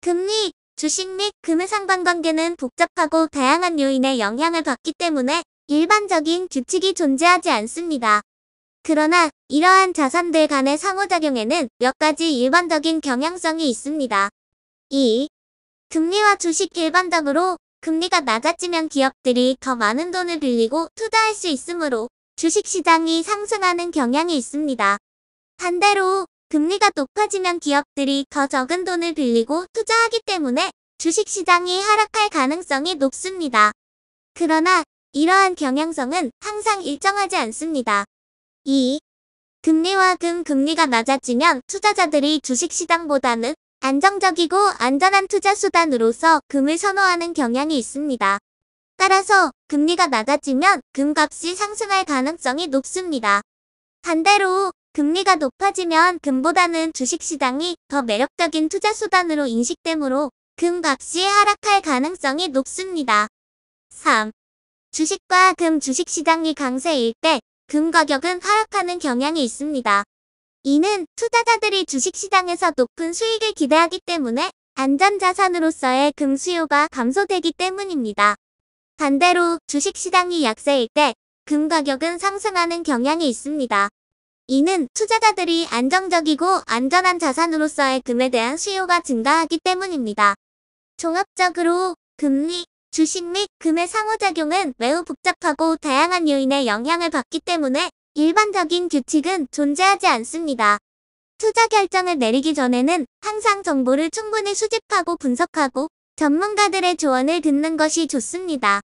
금리, 주식 및 금의 상관관계는 복잡하고 다양한 요인에 영향을 받기 때문에 일반적인 규칙이 존재하지 않습니다. 그러나 이러한 자산들 간의 상호작용에는 몇 가지 일반적인 경향성이 있습니다. 2. 금리와 주식 일반적으로 금리가 낮아지면 기업들이 더 많은 돈을 빌리고 투자할 수 있으므로 주식시장이 상승하는 경향이 있습니다. 반대로 금리가 높아지면 기업들이 더 적은 돈을 빌리고 투자하기 때문에 주식시장이 하락할 가능성이 높습니다. 그러나 이러한 경향성은 항상 일정하지 않습니다. 2. 금리와 금 금리가 낮아지면 투자자들이 주식시장보다는 안정적이고 안전한 투자 수단으로서 금을 선호하는 경향이 있습니다. 따라서 금리가 낮아지면 금값이 상승할 가능성이 높습니다. 반대로 금리가 높아지면 금보다는 주식시장이 더 매력적인 투자 수단으로 인식되므로 금 값이 하락할 가능성이 높습니다. 3. 주식과 금 주식시장이 강세일 때 금 가격은 하락하는 경향이 있습니다. 이는 투자자들이 주식시장에서 높은 수익을 기대하기 때문에 안전자산으로서의 금 수요가 감소되기 때문입니다. 반대로 주식시장이 약세일 때 금 가격은 상승하는 경향이 있습니다. 이는 투자자들이 안정적이고 안전한 자산으로서의 금에 대한 수요가 증가하기 때문입니다. 종합적으로 금리, 주식 및 금의 상호작용은 매우 복잡하고 다양한 요인의 영향을 받기 때문에 일반적인 규칙은 존재하지 않습니다. 투자 결정을 내리기 전에는 항상 정보를 충분히 수집하고 분석하고 전문가들의 조언을 듣는 것이 좋습니다.